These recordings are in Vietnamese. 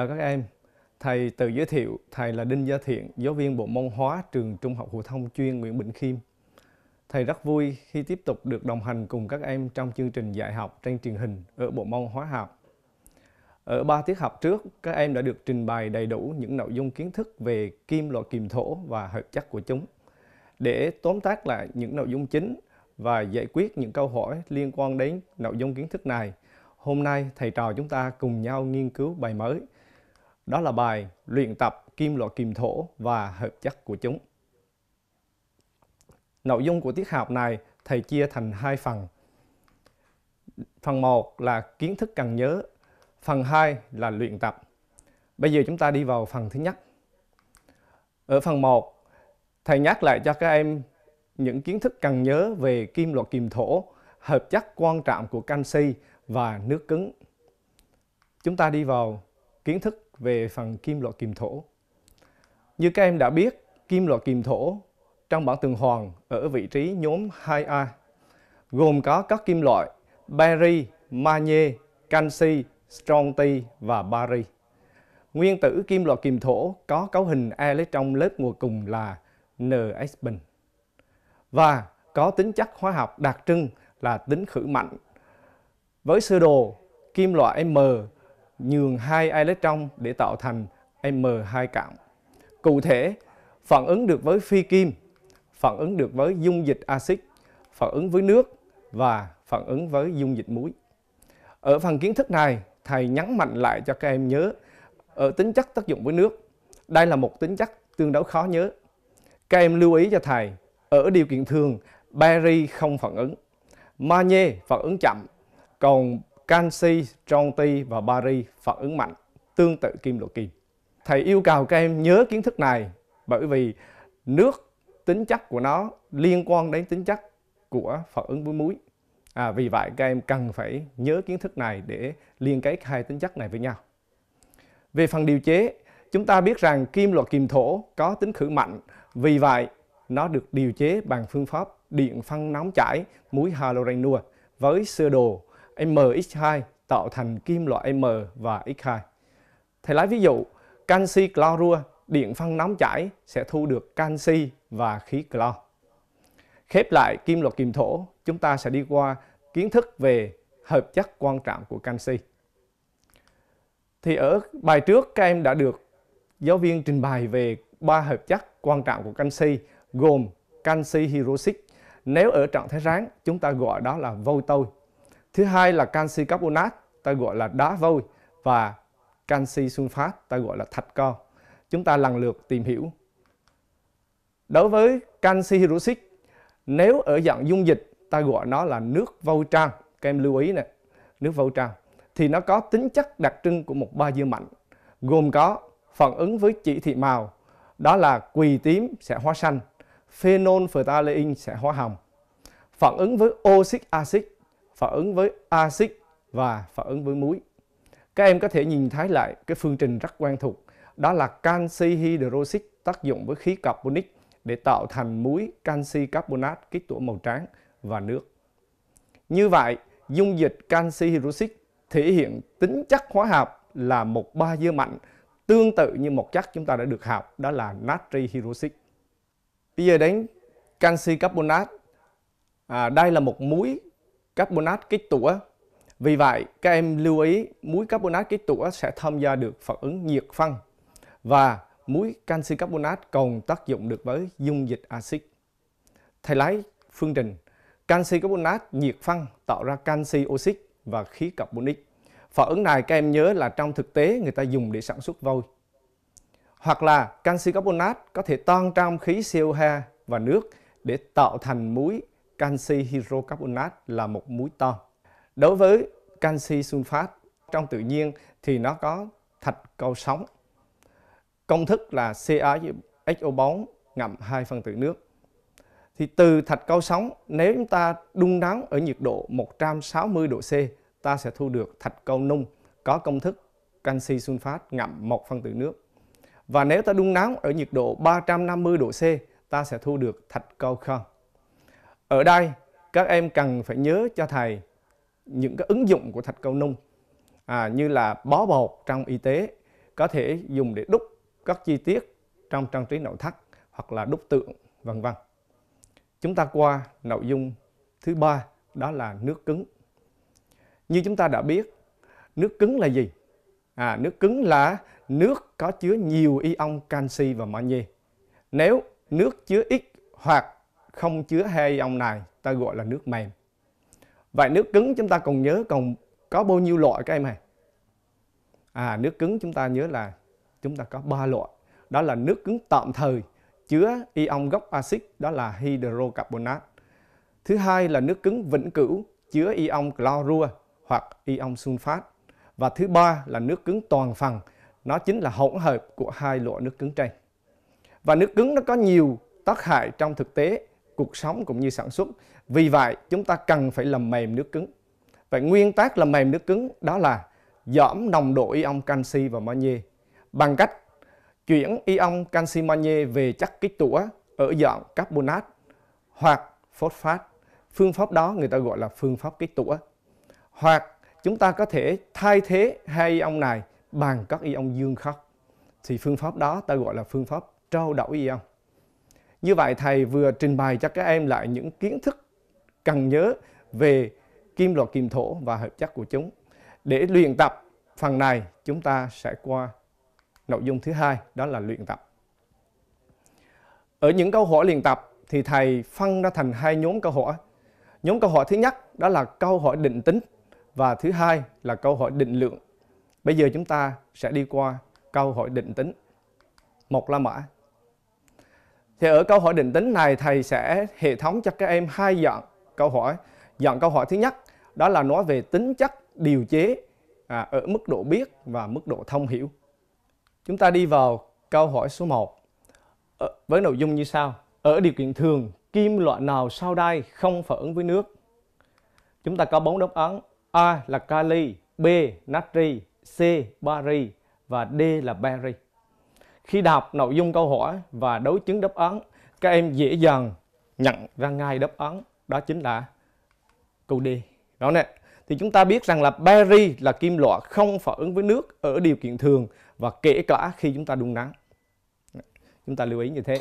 chào các em. Thầy tự giới thiệu, thầy là Đinh Gia Thiện, giáo viên bộ môn hóa trường Trung học phổ thông chuyên Nguyễn Bình Khiêm. Thầy rất vui khi tiếp tục được đồng hành cùng các em trong chương trình dạy học trên truyền hình ở bộ môn hóa học. Ở 3 tiết học trước, các em đã được trình bày đầy đủ những nội dung kiến thức về kim loại kiềm thổ và hợp chất của chúng. Để tóm tắt lại những nội dung chính và giải quyết những câu hỏi liên quan đến nội dung kiến thức này, hôm nay thầy trò chúng ta cùng nhau nghiên cứu bài mới – đó là bài luyện tập kim loại kim thổ và hợp chất của chúng. Nội dung của tiết học này thầy chia thành hai phần. Phần 1 là kiến thức cần nhớ, phần 2 là luyện tập. Bây giờ chúng ta đi vào phần thứ nhất. Ở phần 1, thầy nhắc lại cho các em những kiến thức cần nhớ về kim loại kiềm thổ, hợp chất quan trọng của canxi và nước cứng. Chúng ta đi vào kiến thức về phần kim loại kiềm thổ. Như các em đã biết, kim loại kiềm thổ trong bảng tuần hoàn ở vị trí nhóm 2A, gồm có các kim loại bari, magie, canxi, stronti và bari. Nguyên tử kim loại kiềm thổ có cấu hình electron lớp ngoài cùng là NH bình và có tính chất hóa học đặc trưng là tính khử mạnh. Với sơ đồ kim loại M nhường hai electron để tạo thành M2 cộng. Cụ thể, phản ứng được với phi kim, phản ứng được với dung dịch axit, phản ứng với nước và phản ứng với dung dịch muối. Ở phần kiến thức này, thầy nhấn mạnh lại cho các em nhớ ở tính chất tác dụng với nước. Đây là một tính chất tương đối khó nhớ. Các em lưu ý cho thầy, ở điều kiện thường, bari không phản ứng, magie phản ứng chậm, còn canxi, tronti và bari phản ứng mạnh, tương tự kim loại kim. Thầy yêu cầu các em nhớ kiến thức này bởi vì nước tính chất của nó liên quan đến tính chất của phản ứng với muối. À, vì vậy các em cần phải nhớ kiến thức này để liên kết hai tính chất này với nhau. Về phần điều chế, chúng ta biết rằng kim loại kiềm thổ có tính khử mạnh, vì vậy nó được điều chế bằng phương pháp điện phân nóng chảy muối hyaluronua với sơ đồ MX2 tạo thành kim loại M và X2. Thầy lấy ví dụ, canxi clorua điện phân nóng chảy sẽ thu được canxi và khí clo. Khép lại kim loại kiềm thổ, chúng ta sẽ đi qua kiến thức về hợp chất quan trọng của canxi. Thì ở bài trước các em đã được giáo viên trình bày về ba hợp chất quan trọng của canxi gồm canxi hydroxit. Nếu ở trạng thái ráng chúng ta gọi đó là vôi tôi Thứ hai là canxi carbonat, ta gọi là đá vôi và canxi sunfat, ta gọi là thạch co. Chúng ta lần lượt tìm hiểu. Đối với canxi hydroxit, nếu ở dạng dung dịch, ta gọi nó là nước vôi trang. Các em lưu ý nè, nước vôi trang. Thì nó có tính chất đặc trưng của một ba dư mạnh, gồm có phản ứng với chỉ thị màu, đó là quỳ tím sẽ hóa xanh, phenol phthalein sẽ hóa hồng. Phản ứng với oxit axit phản ứng với axit và phản ứng với muối. Các em có thể nhìn thấy lại cái phương trình rất quen thuộc, đó là canxi hydroxit tác dụng với khí carbonic để tạo thành muối canxi carbonat kết tủa màu trắng và nước. Như vậy, dung dịch canxi hydroxit thể hiện tính chất hóa học là một ba dưa mạnh tương tự như một chất chúng ta đã được học đó là natri hydroxit. Bây giờ đến canxi carbonat. À, đây là một muối carbonat kết tủa. Vì vậy, các em lưu ý muối carbonat kết tủa sẽ tham gia được phản ứng nhiệt phân và muối canxi carbonat còn tác dụng được với dung dịch axit. Thầy lái phương trình canxi carbonat nhiệt phân tạo ra canxi oxit và khí carbonic. Phản ứng này các em nhớ là trong thực tế người ta dùng để sản xuất vôi. Hoặc là canxi carbonat có thể tan trong khí CO2 và nước để tạo thành muối canxi hydrocarbolat là một muối to. Đối với canxi sunfat trong tự nhiên thì nó có thạch câu sóng. Công thức là CaHO4 ngậm hai phân tử nước. Thì từ thạch cao sóng nếu chúng ta đun nóng ở nhiệt độ 160 độ C ta sẽ thu được thạch cao nung có công thức canxi sunfat ngậm một phân tử nước. Và nếu ta đun nóng ở nhiệt độ 350 độ C ta sẽ thu được thạch cao khơ. Ở đây các em cần phải nhớ cho thầy những cái ứng dụng của thạch cao nung à, như là bó bột trong y tế có thể dùng để đúc các chi tiết trong trang trí nội thất hoặc là đúc tượng vân vân. Chúng ta qua nội dung thứ ba đó là nước cứng. Như chúng ta đã biết, nước cứng là gì? À, nước cứng là nước có chứa nhiều ion canxi và magie. Nếu nước chứa ít hoặc không chứa helium này ta gọi là nước mềm. Vậy nước cứng chúng ta còn nhớ còn có bao nhiêu loại các em hả? À nước cứng chúng ta nhớ là chúng ta có ba loại. Đó là nước cứng tạm thời chứa ion gốc axit đó là hydrocarbonat. Thứ hai là nước cứng vĩnh cửu chứa ion clorua hoặc ion sunfat. Và thứ ba là nước cứng toàn phần, nó chính là hỗn hợp của hai loại nước cứng trên. Và nước cứng nó có nhiều tác hại trong thực tế cuộc sống cũng như sản xuất. Vì vậy, chúng ta cần phải làm mềm nước cứng. Vậy nguyên tắc làm mềm nước cứng đó là giảm nồng độ ion canxi và magie bằng cách chuyển ion canxi magie về chất kích tủa ở dạng carbonat hoặc phosphat. Phương pháp đó người ta gọi là phương pháp kích tủa. Hoặc chúng ta có thể thay thế hai ion này bằng các ion dương khắc. Thì phương pháp đó ta gọi là phương pháp trao đổi ion. Như vậy thầy vừa trình bày cho các em lại những kiến thức cần nhớ về kim loại kim thổ và hợp chất của chúng. Để luyện tập phần này chúng ta sẽ qua nội dung thứ hai đó là luyện tập. Ở những câu hỏi luyện tập thì thầy phân ra thành hai nhóm câu hỏi. Nhóm câu hỏi thứ nhất đó là câu hỏi định tính và thứ hai là câu hỏi định lượng. Bây giờ chúng ta sẽ đi qua câu hỏi định tính. Một la mã thì ở câu hỏi định tính này thầy sẽ hệ thống cho các em hai dạng câu hỏi. Dạng câu hỏi thứ nhất đó là nói về tính chất điều chế à, ở mức độ biết và mức độ thông hiểu. Chúng ta đi vào câu hỏi số 1 ở, ờ, với nội dung như sau. Ở điều kiện thường, kim loại nào sau đây không phản ứng với nước? Chúng ta có bốn đáp án. A là kali, B natri, C bari và D là beri khi đọc nội dung câu hỏi và đối chứng đáp án, các em dễ dàng nhận ra ngay đáp án đó chính là câu D. Đó nè. Thì chúng ta biết rằng là bari là kim loại không phản ứng với nước ở điều kiện thường và kể cả khi chúng ta đun nắng. Chúng ta lưu ý như thế.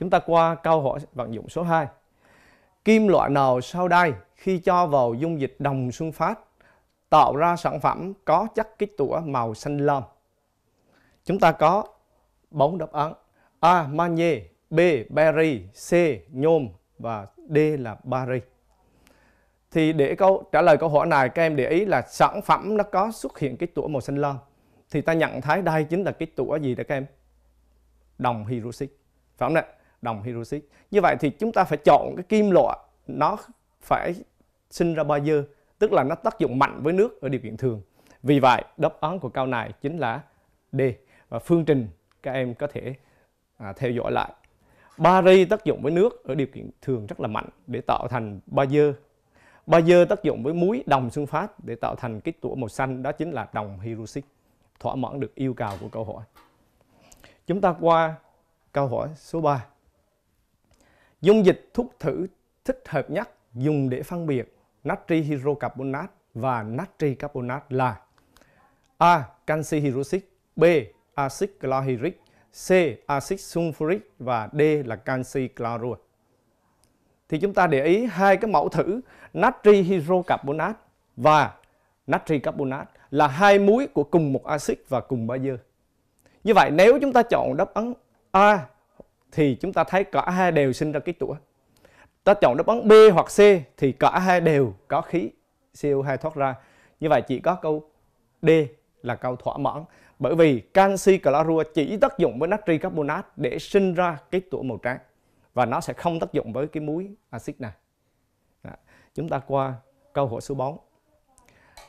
Chúng ta qua câu hỏi vận dụng số 2. Kim loại nào sau đây khi cho vào dung dịch đồng xuân phát tạo ra sản phẩm có chất kích tủa màu xanh lam? Chúng ta có 4 đáp án A. Magie B. Berry C. Nhôm và D là Paris thì để câu trả lời câu hỏi này các em để ý là sản phẩm nó có xuất hiện cái tủa màu xanh lam thì ta nhận thấy đây chính là cái tủa gì đó các em đồng hydroxit phải không ạ đồng hydroxit như vậy thì chúng ta phải chọn cái kim loại nó phải sinh ra bazơ tức là nó tác dụng mạnh với nước ở điều kiện thường vì vậy đáp án của câu này chính là D và phương trình các em có thể à, theo dõi lại. Bari tác dụng với nước ở điều kiện thường rất là mạnh để tạo thành bazơ. Bazơ tác dụng với muối đồng xương phát để tạo thành cái tủa màu xanh đó chính là đồng hydroxit thỏa mãn được yêu cầu của câu hỏi. Chúng ta qua câu hỏi số 3. Dung dịch thuốc thử thích hợp nhất dùng để phân biệt natri hydrocarbonat và natri carbonat là A. Canxi hydroxit B axit clohydric, C axit sulfuric và D là canxi clorua. Thì chúng ta để ý hai cái mẫu thử natri hydrocarbonat và natri carbonat là hai muối của cùng một axit và cùng bazơ. Như vậy nếu chúng ta chọn đáp án A thì chúng ta thấy cả hai đều sinh ra kết tủa. Ta chọn đáp án B hoặc C thì cả hai đều có khí CO2 thoát ra. Như vậy chỉ có câu D là câu thỏa mãn bởi vì canxi clorua chỉ tác dụng với natri carbonate để sinh ra cái tủa màu trắng và nó sẽ không tác dụng với cái muối axit này. Đó. Chúng ta qua câu hỏi số 4.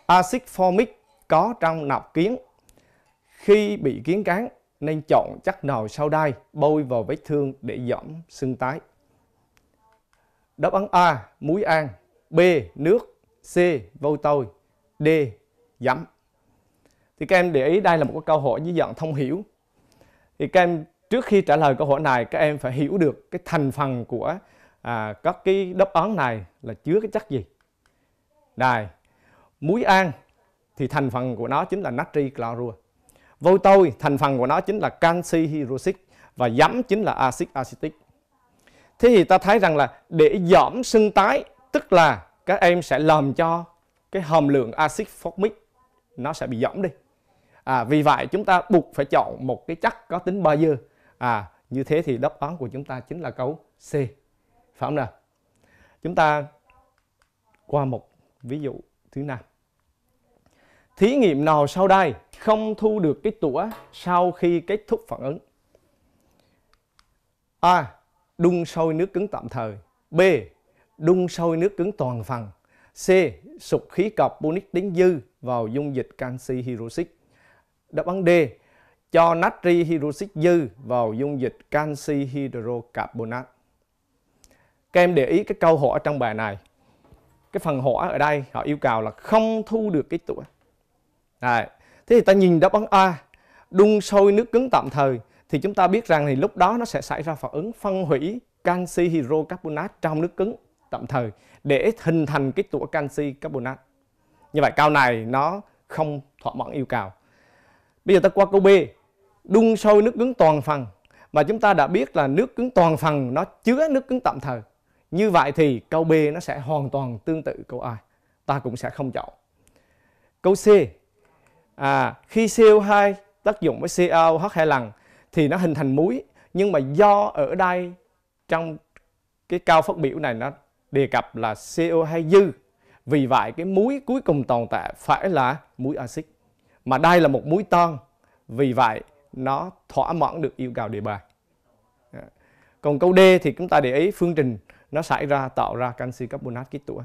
Axit formic có trong nọc kiến. Khi bị kiến cắn nên chọn chất nào sau đây bôi vào vết thương để giảm sưng tái. Đáp án A, muối an, B, nước, C, vô tôi, D, giấm. Thì các em để ý đây là một câu hỏi dưới dạng thông hiểu. Thì các em trước khi trả lời câu hỏi này các em phải hiểu được cái thành phần của à, các cái đáp án này là chứa cái chất gì. này muối an thì thành phần của nó chính là natri clorua. vôi tôi thành phần của nó chính là canxi hydroxit và giấm chính là axit acetic. Thế thì ta thấy rằng là để giảm sưng tái tức là các em sẽ làm cho cái hàm lượng axit formic nó sẽ bị giảm đi à, vì vậy chúng ta buộc phải chọn một cái chắc có tính ba dư à như thế thì đáp án của chúng ta chính là câu C phải không nào chúng ta qua một ví dụ thứ năm thí nghiệm nào sau đây không thu được cái tủa sau khi kết thúc phản ứng A. Đun sôi nước cứng tạm thời B. Đun sôi nước cứng toàn phần C. sục khí carbonic đến dư vào dung dịch canxi hydroxit đáp án D cho natri hydroxit dư vào dung dịch canxi hydrocarbonat. Các em để ý cái câu hỏi trong bài này. Cái phần hỏi ở đây họ yêu cầu là không thu được cái tủa. Đấy. Thế thì ta nhìn đáp án A, đun sôi nước cứng tạm thời thì chúng ta biết rằng thì lúc đó nó sẽ xảy ra phản ứng phân hủy canxi hydrocarbonat trong nước cứng tạm thời để hình thành cái tủa canxi carbonat. Như vậy câu này nó không thỏa mãn yêu cầu. Bây giờ ta qua câu B. Đun sôi nước cứng toàn phần mà chúng ta đã biết là nước cứng toàn phần nó chứa nước cứng tạm thời. Như vậy thì câu B nó sẽ hoàn toàn tương tự câu A. Ta cũng sẽ không chọn. Câu C. À, khi CO2 tác dụng với CaOH hai lần thì nó hình thành muối nhưng mà do ở đây trong cái cao phát biểu này nó đề cập là CO2 dư vì vậy cái muối cuối cùng tồn tại phải là muối axit mà đây là một mũi tên vì vậy nó thỏa mãn được yêu cầu đề bài dạ. còn câu D thì chúng ta để ý phương trình nó xảy ra tạo ra canxi carbonat kết tủa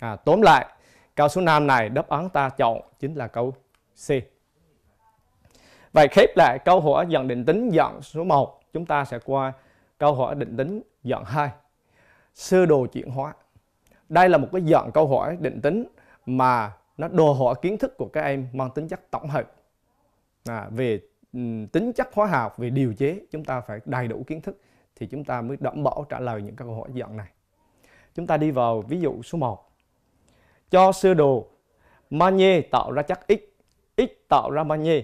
à, tóm lại câu số 5 này đáp án ta chọn chính là câu C vậy khép lại câu hỏi dạng định tính dạng số 1 chúng ta sẽ qua câu hỏi định tính dạng 2 sơ đồ chuyển hóa đây là một cái dạng câu hỏi định tính mà nó đồ hỏi kiến thức của các em mang tính chất tổng hợp à, về ừ, tính chất hóa học về điều chế chúng ta phải đầy đủ kiến thức thì chúng ta mới đảm bảo trả lời những các câu hỏi dạng này chúng ta đi vào ví dụ số 1 cho sơ đồ magie tạo ra chất x x tạo ra magie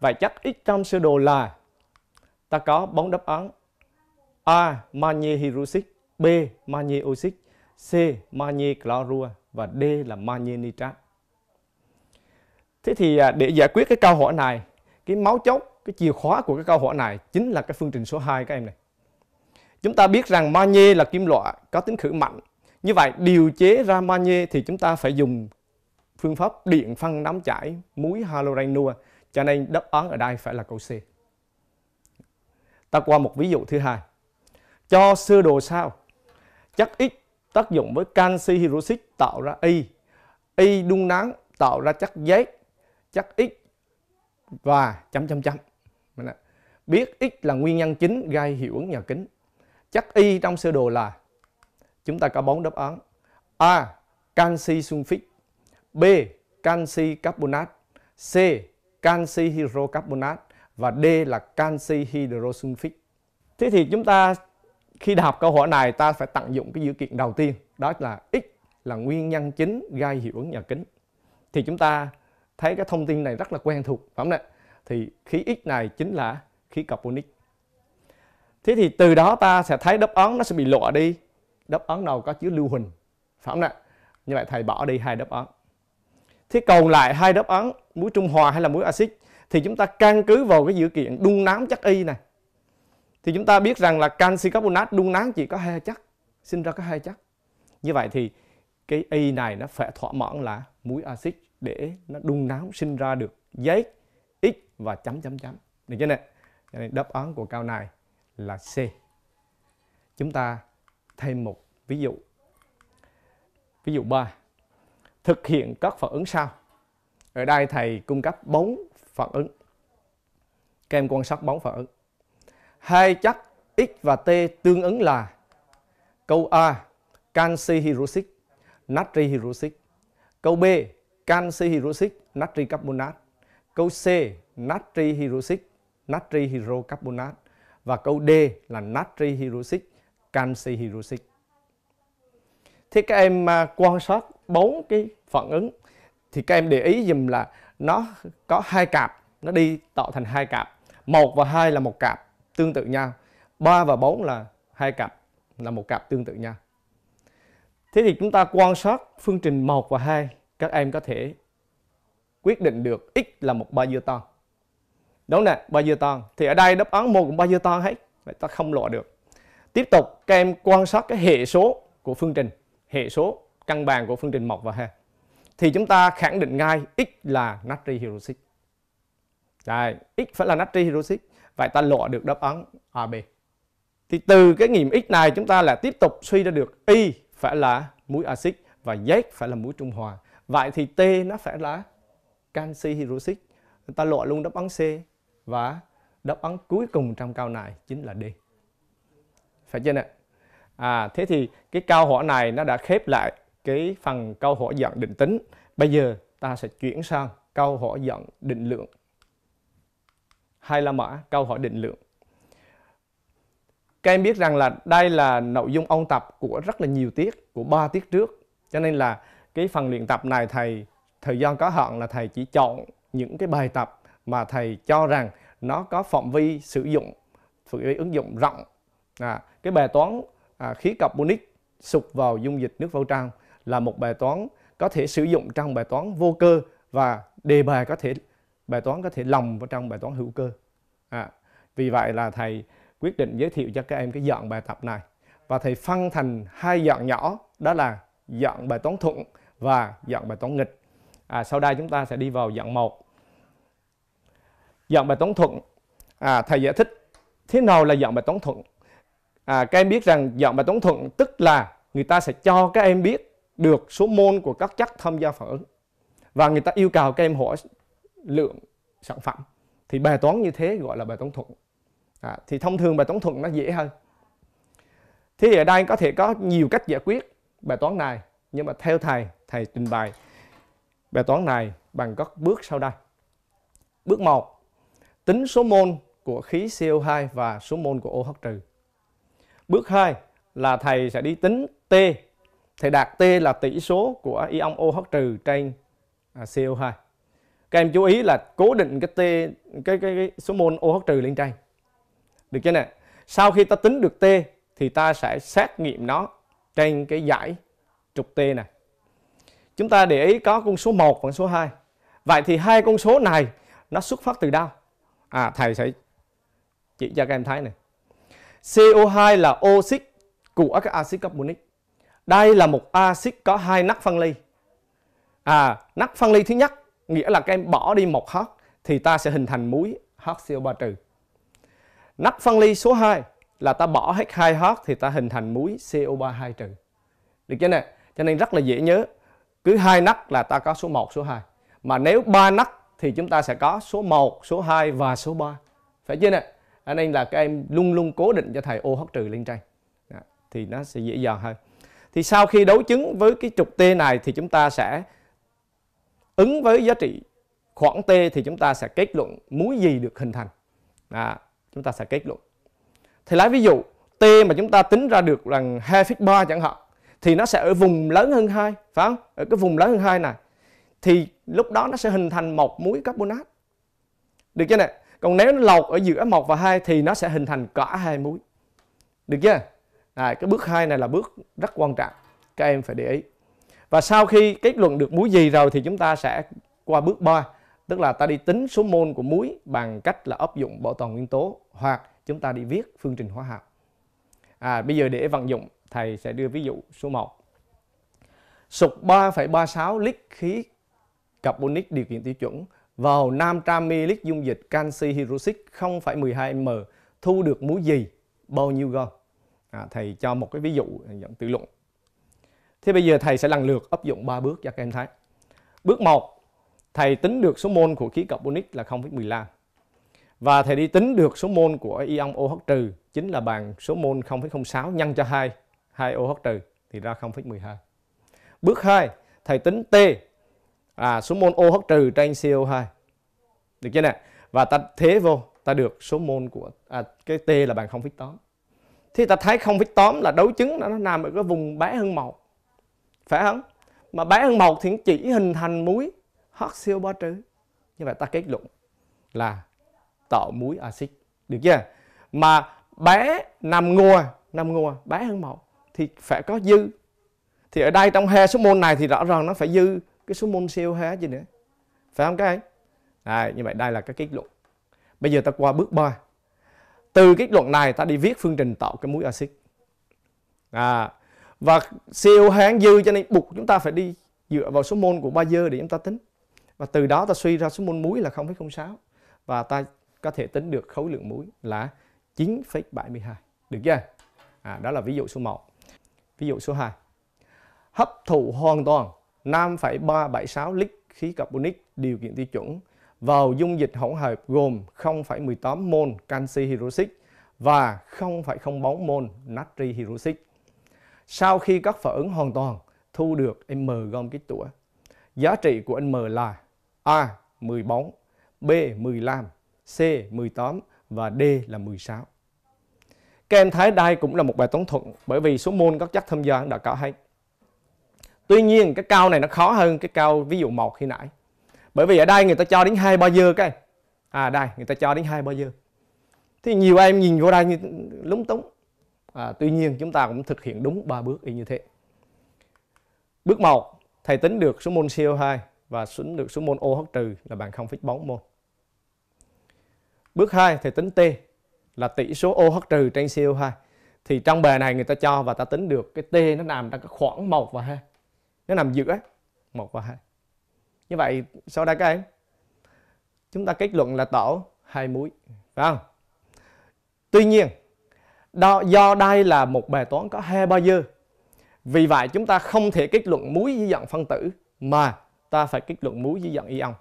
vậy chất x trong sơ đồ là ta có bốn đáp án a magie hydroxit b magie oxit c magie clorua và d là magie nitrat Thế thì à, để giải quyết cái câu hỏi này, cái máu chốt, cái chìa khóa của cái câu hỏi này chính là cái phương trình số 2 các em này. Chúng ta biết rằng magie là kim loại có tính khử mạnh. Như vậy điều chế ra magie thì chúng ta phải dùng phương pháp điện phân đám chảy muối haloranua. Cho nên đáp án ở đây phải là câu C. Ta qua một ví dụ thứ hai. Cho sơ đồ sao? Chất X tác dụng với canxi hydroxit tạo ra Y. Y đun nắng tạo ra chất giấy chắc x và chấm chấm chấm biết x là nguyên nhân chính gây hiệu ứng nhà kính chắc y trong sơ đồ là chúng ta có bốn đáp án a canxi sunfit b canxi carbonat c canxi hydrocarbonat và d là canxi hydrosulfit thế thì chúng ta khi đọc câu hỏi này ta phải tận dụng cái dữ kiện đầu tiên đó là x là nguyên nhân chính gây hiệu ứng nhà kính thì chúng ta thấy cái thông tin này rất là quen thuộc phải không ạ thì khí X này chính là khí carbonic thế thì từ đó ta sẽ thấy đáp án nó sẽ bị lọa đi đáp án nào có chứa lưu huỳnh phải không ạ như vậy thầy bỏ đi hai đáp án thế còn lại hai đáp án muối trung hòa hay là muối axit thì chúng ta căn cứ vào cái dữ kiện đun nám chất y này thì chúng ta biết rằng là canxi carbonate đun nám chỉ có hai chất sinh ra có hai chất như vậy thì cái y này nó phải thỏa mãn là muối axit để nó đun nóng sinh ra được giấy x và chấm chấm chấm được chưa nè cho nên đáp án của câu này là C chúng ta thêm một ví dụ ví dụ 3 thực hiện các phản ứng sau ở đây thầy cung cấp bốn phản ứng các em quan sát bốn phản ứng hai chất X và T tương ứng là câu A canxi hydroxit natri hydroxit câu B canxi hydroxit, natri carbonat. Câu C, natri hydroxit, natri hydrocarbonat. Và câu D là natri hydroxit, canxi hydroxit. Thế các em à, quan sát bốn cái phản ứng thì các em để ý dùm là nó có hai cặp, nó đi tạo thành hai cặp. một và hai là một cặp tương tự nhau. 3 và 4 là hai cặp là một cặp tương tự nhau. Thế thì chúng ta quan sát phương trình 1 và 2 các em có thể quyết định được x là một Bayesian. Đúng nè, Bayesian. Thì ở đây đáp án một cũng Bayesian hết, vậy ta không loại được. Tiếp tục các em quan sát cái hệ số của phương trình, hệ số căn bàn của phương trình 1 và 2. Thì chúng ta khẳng định ngay x là natri hydroxit. Đây, x phải là natri hydroxit. Vậy ta loại được đáp án AB. Thì từ cái nghiệm x này chúng ta là tiếp tục suy ra được y phải là muối axit và z phải là muối trung hòa. Vậy thì T nó phải là canxi hydroxit. Người ta loại luôn đáp án C và đáp án cuối cùng trong câu này chính là D. Phải chưa nè? À, thế thì cái câu hỏi này nó đã khép lại cái phần câu hỏi dạng định tính. Bây giờ ta sẽ chuyển sang câu hỏi dạng định lượng hay là mã câu hỏi định lượng. Các em biết rằng là đây là nội dung ôn tập của rất là nhiều tiết, của ba tiết trước. Cho nên là cái phần luyện tập này thầy thời gian có hạn là thầy chỉ chọn những cái bài tập mà thầy cho rằng nó có phạm vi sử dụng phạm vi ứng dụng rộng à, cái bài toán à, khí carbonic sụp vào dung dịch nước vào trong là một bài toán có thể sử dụng trong bài toán vô cơ và đề bài có thể bài toán có thể lồng vào trong bài toán hữu cơ à, vì vậy là thầy quyết định giới thiệu cho các em cái dạng bài tập này và thầy phân thành hai dạng nhỏ đó là dạng bài toán thuận và dạng bài toán nghịch. À, sau đây chúng ta sẽ đi vào dạng 1. Dạng bài toán thuận. À, thầy giải thích thế nào là dạng bài toán thuận. À, các em biết rằng dạng bài toán thuận tức là người ta sẽ cho các em biết được số môn của các chất tham gia phản ứng. Và người ta yêu cầu các em hỏi lượng sản phẩm. Thì bài toán như thế gọi là bài toán thuận. À, thì thông thường bài toán thuận nó dễ hơn. Thì ở đây có thể có nhiều cách giải quyết bài toán này nhưng mà theo thầy thầy trình bày bài toán này bằng các bước sau đây bước 1 tính số mol của khí CO2 và số mol của OH trừ bước 2 là thầy sẽ đi tính T thầy đạt T là tỷ số của ion OH trừ trên à, CO2 các em chú ý là cố định cái T cái cái, cái số mol OH trừ lên trên được chưa nè sau khi ta tính được T thì ta sẽ xét nghiệm nó trên cái giải trục T này. Chúng ta để ý có con số 1 và con số 2. Vậy thì hai con số này nó xuất phát từ đâu? À thầy sẽ chỉ cho các em thấy này. CO2 là oxit của các axit carbonic. Đây là một axit có hai nắc phân ly. À, nắc phân ly thứ nhất nghĩa là các em bỏ đi một H thì ta sẽ hình thành muối HCO3 trừ. Nắc phân ly số 2 là ta bỏ hết hai hot thì ta hình thành muối CO3 2 trừ. Được chưa nè? Cho nên rất là dễ nhớ. Cứ hai nấc là ta có số 1, số 2. Mà nếu ba nấc thì chúng ta sẽ có số 1, số 2 và số 3. Phải chưa nè? Cho nên là các em luôn luôn cố định cho thầy OH trừ lên trên Đó. Thì nó sẽ dễ dàng hơn. Thì sau khi đấu chứng với cái trục T này thì chúng ta sẽ ứng với giá trị khoảng T thì chúng ta sẽ kết luận muối gì được hình thành. À, chúng ta sẽ kết luận. Thì lấy ví dụ T mà chúng ta tính ra được rằng 2,3 chẳng hạn thì nó sẽ ở vùng lớn hơn 2, phải không? Ở cái vùng lớn hơn 2 này. Thì lúc đó nó sẽ hình thành một muối carbonat. Được chưa nè? Còn nếu nó lột ở giữa một và hai thì nó sẽ hình thành cả hai muối. Được chưa? À, cái bước hai này là bước rất quan trọng. Các em phải để ý. Và sau khi kết luận được muối gì rồi thì chúng ta sẽ qua bước 3, tức là ta đi tính số mol của muối bằng cách là áp dụng bảo toàn nguyên tố hoặc chúng ta đi viết phương trình hóa học. À, bây giờ để vận dụng, thầy sẽ đưa ví dụ số 1. Sục 3,36 lít khí carbonic điều kiện tiêu chuẩn vào 500 ml dung dịch canxi hydroxit 0,12 m thu được muối gì, bao nhiêu gom? À, thầy cho một cái ví dụ dẫn tự luận. Thế bây giờ thầy sẽ lần lượt áp dụng 3 bước cho các em thấy. Bước 1, thầy tính được số mol của khí carbonic là 0,15. Và thầy đi tính được số mol của ion OH trừ chính là bằng số mol 0,06 nhân cho 2, 2 OH trừ thì ra 0,12. Bước 2, thầy tính T à, số mol OH trừ trên CO2. Được chưa nè? Và ta thế vô, ta được số mol của à, cái T là bằng 0,8. Thì ta thấy 0,8 là đấu chứng nó nằm ở cái vùng bé hơn một. Phải không? Mà bé hơn một thì chỉ hình thành muối HCO3 trừ. Như vậy ta kết luận là tạo muối axit được chưa mà bé nằm ngùa nằm ngùa bé hơn mẫu thì phải có dư thì ở đây trong he số môn này thì rõ ràng nó phải dư cái số môn siêu he gì nữa phải không các em à, như vậy đây là cái kết luận bây giờ ta qua bước 3 từ kết luận này ta đi viết phương trình tạo cái muối axit à, và siêu hán dư cho nên buộc chúng ta phải đi dựa vào số mol của ba dơ để chúng ta tính và từ đó ta suy ra số mol muối là 0,06 và ta có thể tính được khối lượng muối là 9,72. Được chưa? À, đó là ví dụ số 1. Ví dụ số 2. Hấp thụ hoàn toàn 5,376 lít khí carbonic điều kiện tiêu chuẩn vào dung dịch hỗn hợp gồm 0,18 mol canxi hydroxit và 0,04 mol natri hydroxit. Sau khi các phản ứng hoàn toàn thu được M gom kết tủa, giá trị của M là A 14, B 15, C 18 và D là 16. Các em thấy đây cũng là một bài toán thuận bởi vì số môn các chất tham gia đã có hay. Tuy nhiên cái cao này nó khó hơn cái cao ví dụ một khi nãy. Bởi vì ở đây người ta cho đến 2 bao giờ các em. À đây, người ta cho đến 2 bao giờ. Thì nhiều em nhìn vô đây như lúng túng. À, tuy nhiên chúng ta cũng thực hiện đúng ba bước y như thế. Bước 1, thầy tính được số mol CO2 và tính được số mol OH trừ là bằng 0,4 môn. Bước 2 thì tính T là tỷ số OH trừ trên CO2. Thì trong bài này người ta cho và ta tính được cái T nó nằm trong cái khoảng 1 và 2. Nó nằm giữa 1 và 2. Như vậy sau đây các em chúng ta kết luận là tổ hai muối phải không? Tuy nhiên do, do đây là một bài toán có hai bao giờ vì vậy chúng ta không thể kết luận muối dưới dạng phân tử mà ta phải kết luận muối dưới dạng ion.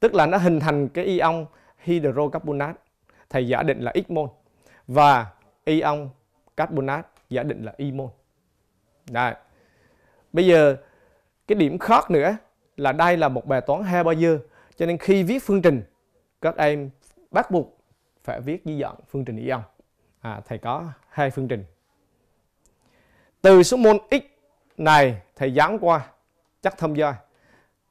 Tức là nó hình thành cái ion hydrocarbonat thầy giả định là x mol và ion carbonat giả định là y mol. Đấy. Bây giờ cái điểm khác nữa là đây là một bài toán hai Haber cho nên khi viết phương trình các em bắt buộc phải viết dưới dạng phương trình ion. À, thầy có hai phương trình. Từ số mol x này thầy dán qua chắc thông doi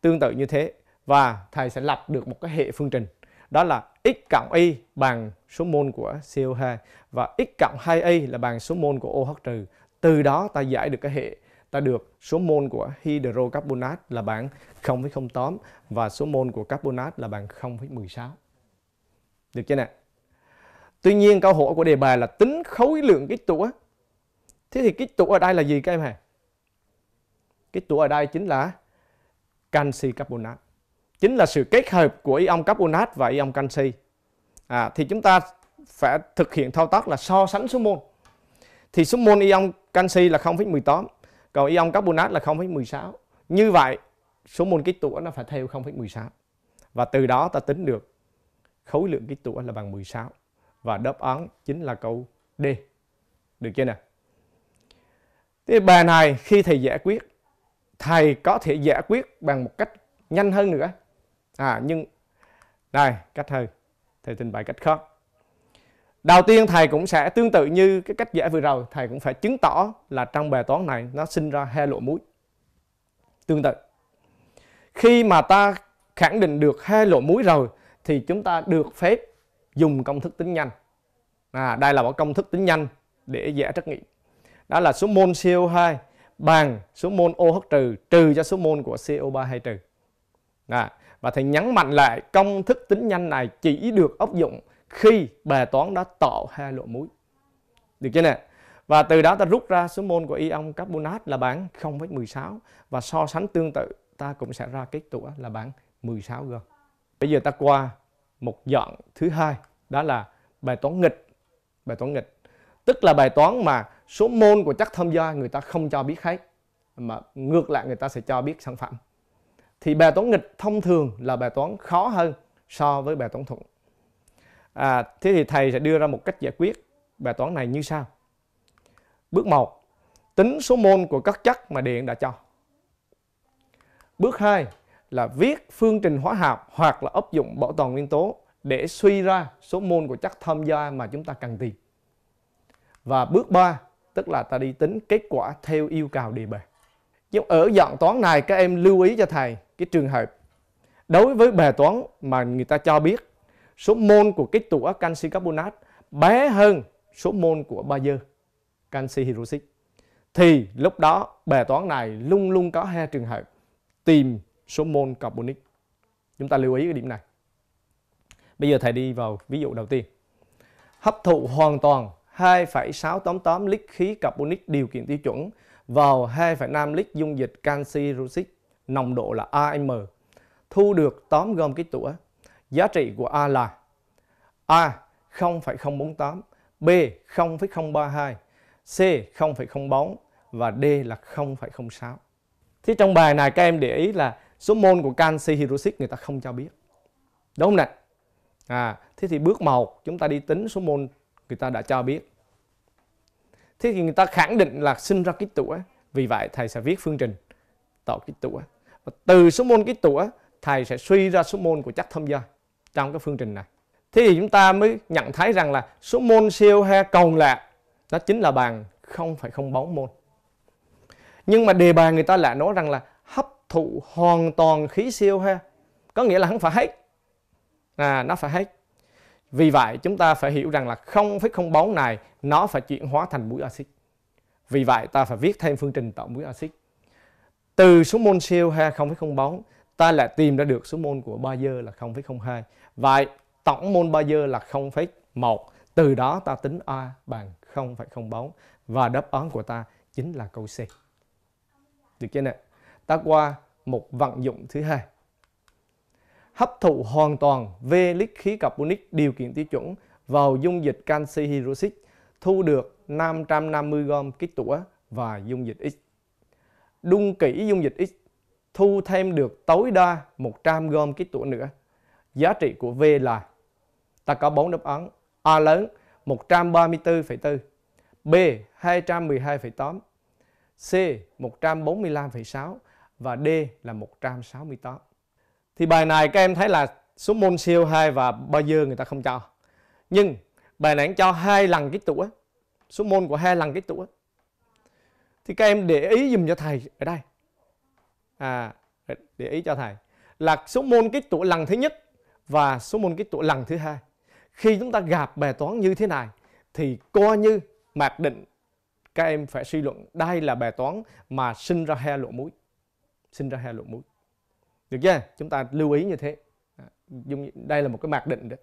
tương tự như thế và thầy sẽ lập được một cái hệ phương trình đó là x cộng y bằng số mol của CO2 và x cộng 2y là bằng số mol của OH trừ. Từ đó ta giải được cái hệ ta được số mol của hydrocarbonat là bằng 0,08 và số mol của carbonat là bằng 0,16. Được chưa nè? Tuy nhiên câu hỏi của đề bài là tính khối lượng kích tủa. Thế thì kích tủa ở đây là gì các em hả? Kích tủa ở đây chính là canxi carbonat chính là sự kết hợp của ion carbonat và ion canxi. À, thì chúng ta phải thực hiện thao tác là so sánh số mol. Thì số mol ion canxi là 0,18, còn ion carbonat là 0,16. Như vậy, số mol kích tủa nó phải theo 0,16. Và từ đó ta tính được khối lượng kích tủa là bằng 16. Và đáp án chính là câu D. Được chưa nè Thế bài này khi thầy giải quyết, thầy có thể giải quyết bằng một cách nhanh hơn nữa à, nhưng đây cách hơi thầy trình bày cách khó đầu tiên thầy cũng sẽ tương tự như cái cách dễ vừa rồi thầy cũng phải chứng tỏ là trong bài toán này nó sinh ra hai lỗ mũi tương tự khi mà ta khẳng định được hai lỗ mũi rồi thì chúng ta được phép dùng công thức tính nhanh à, đây là một công thức tính nhanh để giải trắc nghiệm đó là số mol CO2 bằng số mol OH trừ trừ cho số mol của CO3 hay trừ à, và thầy nhấn mạnh lại công thức tính nhanh này chỉ được áp dụng khi bài toán đã tạo hai lỗ muối được chưa nè và từ đó ta rút ra số mol của ion carbonat là bán 0,16 và so sánh tương tự ta cũng sẽ ra kết quả là bán 16 g bây giờ ta qua một dạng thứ hai đó là bài toán nghịch bài toán nghịch tức là bài toán mà số mol của chất tham gia người ta không cho biết hết mà ngược lại người ta sẽ cho biết sản phẩm thì bài toán nghịch thông thường là bài toán khó hơn so với bài toán thuận à, thế thì thầy sẽ đưa ra một cách giải quyết bài toán này như sau bước 1 tính số mol của các chất mà điện đã cho bước 2 là viết phương trình hóa học hoặc là áp dụng bảo toàn nguyên tố để suy ra số mol của chất tham gia mà chúng ta cần tìm và bước 3 tức là ta đi tính kết quả theo yêu cầu đề bài nhưng ở dạng toán này các em lưu ý cho thầy cái trường hợp đối với bài toán mà người ta cho biết số mol của cái tủa canxi carbonat bé hơn số mol của Bayer canxi hydroxit thì lúc đó bài toán này luôn luôn có hai trường hợp tìm số mol carbonic chúng ta lưu ý cái điểm này bây giờ thầy đi vào ví dụ đầu tiên hấp thụ hoàn toàn 2,688 lít khí carbonic điều kiện tiêu chuẩn vào 2,5 lít dung dịch canxi rusic nồng độ là AM. Thu được tóm gom kết tủa. Giá trị của A là A 0,048, B 0,032, C 0,04 và D là 0,06. thế trong bài này các em để ý là số mol của canxi hydroxit người ta không cho biết. Đúng không nè? À, thế thì bước 1 chúng ta đi tính số mol người ta đã cho biết thế thì người ta khẳng định là sinh ra ký tủa vì vậy thầy sẽ viết phương trình tạo ký tủa và từ số môn ký tủa thầy sẽ suy ra số môn của chất thâm gia trong cái phương trình này thế thì chúng ta mới nhận thấy rằng là số môn CO2 còn lại nó chính là bằng không không phải 0,04 mol nhưng mà đề bài người ta lại nói rằng là hấp thụ hoàn toàn khí CO2 có nghĩa là không phải hết à nó phải hết vì vậy chúng ta phải hiểu rằng là 0,04 này nó phải chuyển hóa thành muối axit. Vì vậy ta phải viết thêm phương trình tạo muối axit. Từ số mol CO2 0,04 ta lại tìm ra được số mol của bazơ là 0,02. Vậy tổng mol bazơ là 0,1. Từ đó ta tính A bằng 0,04 và đáp án của ta chính là câu C. Được chưa nè? Ta qua một vận dụng thứ hai hấp thụ hoàn toàn V-lít khí carbonic điều kiện tiêu chuẩn vào dung dịch canxi hydroxit, thu được 550 gom kích tủa và dung dịch X. Đun kỹ dung dịch X, thu thêm được tối đa 100 gom kích tủa nữa. Giá trị của V là ta có 4 đáp án A lớn 134,4 B 212,8 C 145,6 và D là 168 thì bài này các em thấy là số môn siêu 2 và bao giờ người ta không cho nhưng bài này cho hai lần cái tuổi số môn của hai lần cái tuổi thì các em để ý dùm cho thầy ở đây à để ý cho thầy là số môn cái tuổi lần thứ nhất và số môn cái tuổi lần thứ hai khi chúng ta gặp bài toán như thế này thì coi như mặc định các em phải suy luận đây là bài toán mà sinh ra hai lộ muối sinh ra hai lộ muối được chưa? Chúng ta lưu ý như thế. À, đây là một cái mặc định đó.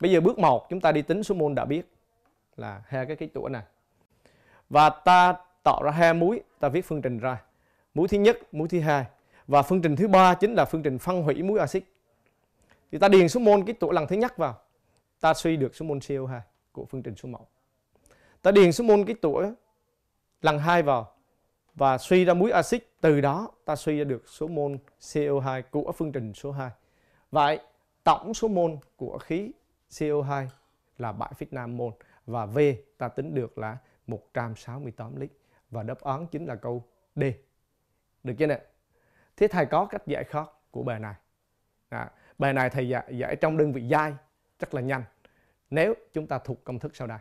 Bây giờ bước 1 chúng ta đi tính số mol đã biết là hai cái kích tủa này. Và ta tạo ra hai múi, ta viết phương trình ra. Múi thứ nhất, múi thứ hai và phương trình thứ ba chính là phương trình phân hủy muối axit. Thì ta điền số mol cái tủa lần thứ nhất vào. Ta suy được số mol CO2 của phương trình số 1. Ta điền số mol cái tủa lần hai vào và suy ra muối axit từ đó ta suy ra được số mol CO2 của phương trình số 2 vậy tổng số mol của khí CO2 là 7,5 mol và V ta tính được là 168 lít và đáp án chính là câu D được chưa nè thế thầy có cách giải thoát của bài này à, bài này thầy giải, giải trong đơn vị giai rất là nhanh nếu chúng ta thuộc công thức sau đây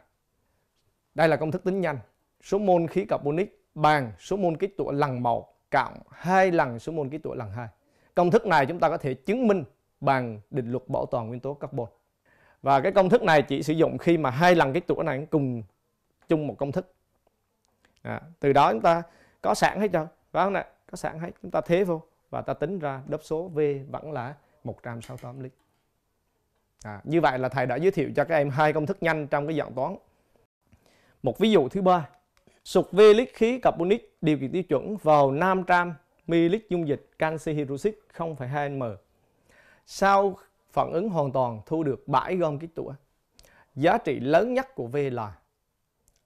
đây là công thức tính nhanh số mol khí carbonic bằng số mol kích tụa lần 1 cộng 2 lần số mol kích tụa lần 2. Công thức này chúng ta có thể chứng minh bằng định luật bảo toàn nguyên tố carbon. Và cái công thức này chỉ sử dụng khi mà hai lần cái tụa này cùng chung một công thức. À, từ đó chúng ta có sẵn hết rồi, phải không nè Có sẵn hết, chúng ta thế vô và ta tính ra đáp số V vẫn là 168 lít. À, như vậy là thầy đã giới thiệu cho các em hai công thức nhanh trong cái dạng toán. Một ví dụ thứ ba sụt vi lít khí carbonic điều kiện tiêu chuẩn vào 500 ml dung dịch canxi hydroxit 0,2 m. Sau phản ứng hoàn toàn thu được 7 gom kích tủa. Giá trị lớn nhất của V là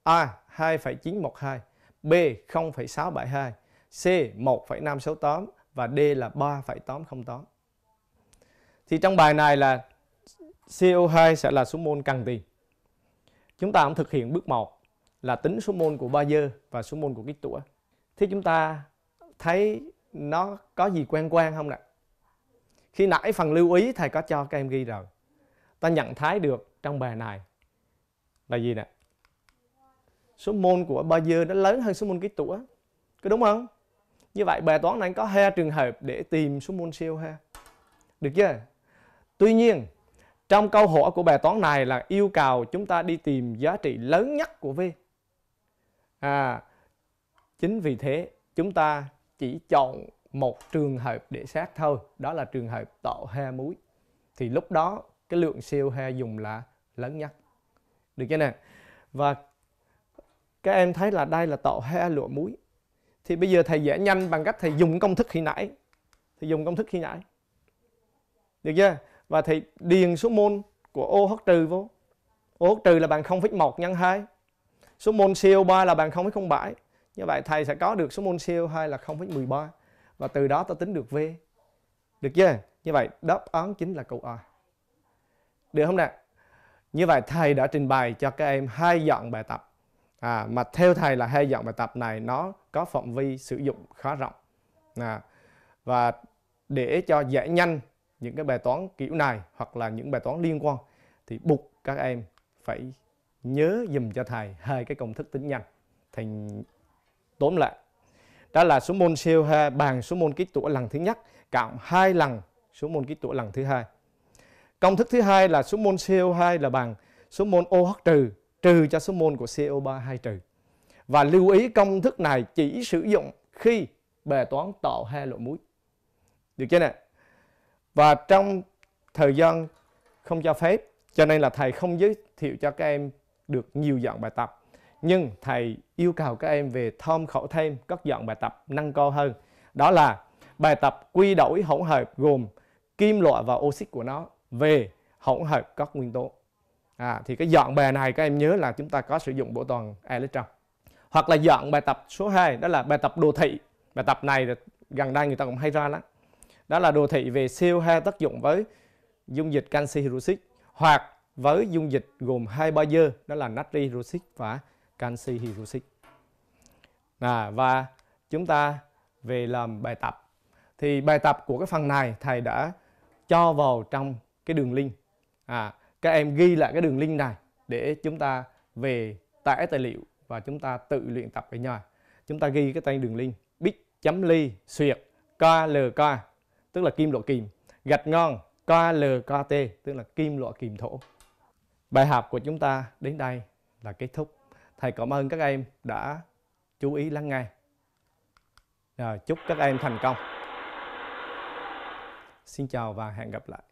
A 2,912, B 0,672, C 1,568 và D là 3,808. Thì trong bài này là CO2 sẽ là số môn cần tiền. Chúng ta cũng thực hiện bước 1 là tính số môn của ba dơ và số môn của cái tủa. Thế chúng ta thấy nó có gì quen quen không nè? Khi nãy phần lưu ý thầy có cho các em ghi rồi. Ta nhận thấy được trong bài này là gì nè? Số môn của ba dơ nó lớn hơn số môn kích tủa. Có đúng không? Như vậy bài toán này có hai trường hợp để tìm số môn siêu ha. Được chưa? Tuy nhiên, trong câu hỏi của bài toán này là yêu cầu chúng ta đi tìm giá trị lớn nhất của V à, chính vì thế chúng ta chỉ chọn một trường hợp để xét thôi đó là trường hợp tạo he muối thì lúc đó cái lượng siêu he dùng là lớn nhất được chưa nè và các em thấy là đây là tạo he lụa muối thì bây giờ thầy giải nhanh bằng cách thầy dùng công thức khi nãy thầy dùng công thức khi nãy được chưa và thầy điền số mol của OH trừ vô OH trừ là bằng 0,1 nhân 2 số môn CO3 là bằng 0,07 như vậy thầy sẽ có được số môn CO2 là 0,13 và từ đó ta tính được V được chưa như vậy đáp án chính là câu A được không nè như vậy thầy đã trình bày cho các em hai dạng bài tập à, mà theo thầy là hai dạng bài tập này nó có phạm vi sử dụng khá rộng à, và để cho giải nhanh những cái bài toán kiểu này hoặc là những bài toán liên quan thì buộc các em phải nhớ dùm cho thầy hai cái công thức tính nhanh thầy tóm lại đó là số mol CO2 bằng số mol kích tủa lần thứ nhất cộng hai lần số mol kích tủa lần thứ hai công thức thứ hai là số mol CO2 là bằng số mol OH trừ trừ cho số mol của CO3 2 trừ và lưu ý công thức này chỉ sử dụng khi bài toán tạo hai loại muối được chưa nè và trong thời gian không cho phép cho nên là thầy không giới thiệu cho các em được nhiều dạng bài tập nhưng thầy yêu cầu các em về thom khẩu thêm các dạng bài tập nâng cao hơn đó là bài tập quy đổi hỗn hợp gồm kim loại và oxit của nó về hỗn hợp các nguyên tố à, thì cái dạng bài này các em nhớ là chúng ta có sử dụng bộ toàn electron hoặc là dạng bài tập số 2 đó là bài tập đồ thị bài tập này gần đây người ta cũng hay ra lắm đó là đồ thị về CO2 tác dụng với dung dịch canxi hydroxit hoặc với dung dịch gồm hai ba dơ đó là natri hydroxit và canxi hydroxit. À, và chúng ta về làm bài tập. Thì bài tập của cái phần này thầy đã cho vào trong cái đường link. À, các em ghi lại cái đường link này để chúng ta về tải tài liệu và chúng ta tự luyện tập với nhau. Chúng ta ghi cái tên đường link bit.ly chấm xuyệt KLK tức là kim loại kìm gạch ngon KLKT tức là kim loại kìm thổ. Bài học của chúng ta đến đây là kết thúc. Thầy cảm ơn các em đã chú ý lắng nghe. Rồi, chúc các em thành công. Xin chào và hẹn gặp lại.